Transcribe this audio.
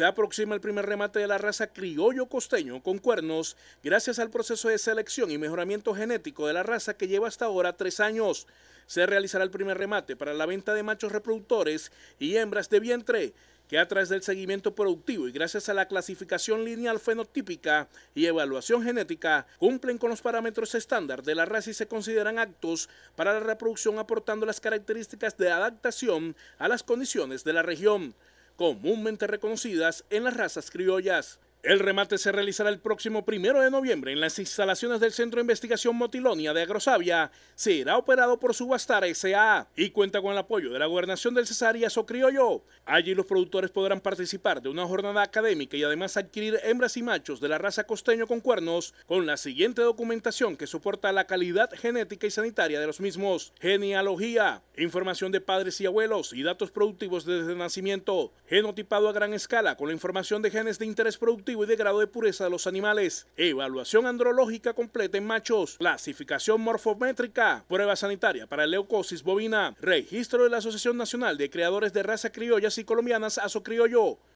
Se aproxima el primer remate de la raza criollo costeño con cuernos gracias al proceso de selección y mejoramiento genético de la raza que lleva hasta ahora tres años. Se realizará el primer remate para la venta de machos reproductores y hembras de vientre que a través del seguimiento productivo y gracias a la clasificación lineal fenotípica y evaluación genética, cumplen con los parámetros estándar de la raza y se consideran actos para la reproducción aportando las características de adaptación a las condiciones de la región comúnmente reconocidas en las razas criollas. El remate se realizará el próximo primero de noviembre en las instalaciones del Centro de Investigación Motilonia de Agrosavia. Será operado por Subastar S.A. y cuenta con el apoyo de la Gobernación del y Criollo. Allí los productores podrán participar de una jornada académica y además adquirir hembras y machos de la raza costeño con cuernos con la siguiente documentación que soporta la calidad genética y sanitaria de los mismos. Genealogía, información de padres y abuelos y datos productivos desde nacimiento. Genotipado a gran escala con la información de genes de interés productivo y de grado de pureza de los animales, evaluación andrológica completa en machos, clasificación morfométrica, prueba sanitaria para leucosis bovina, registro de la Asociación Nacional de Creadores de Raza Criollas y Colombianas, ASO Criollo,